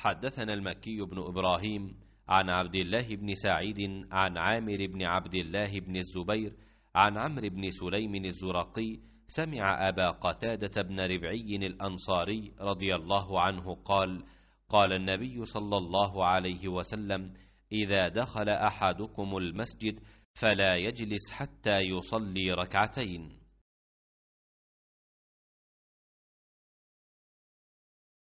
حدثنا المكي بن إبراهيم عن عبد الله بن سعيد عن عامر بن عبد الله بن الزبير عن عمرو بن سليم الزرقي سمع أبا قتادة بن ربعي الأنصاري رضي الله عنه قال قال النبي صلى الله عليه وسلم إذا دخل أحدكم المسجد فلا يجلس حتى يصلي ركعتين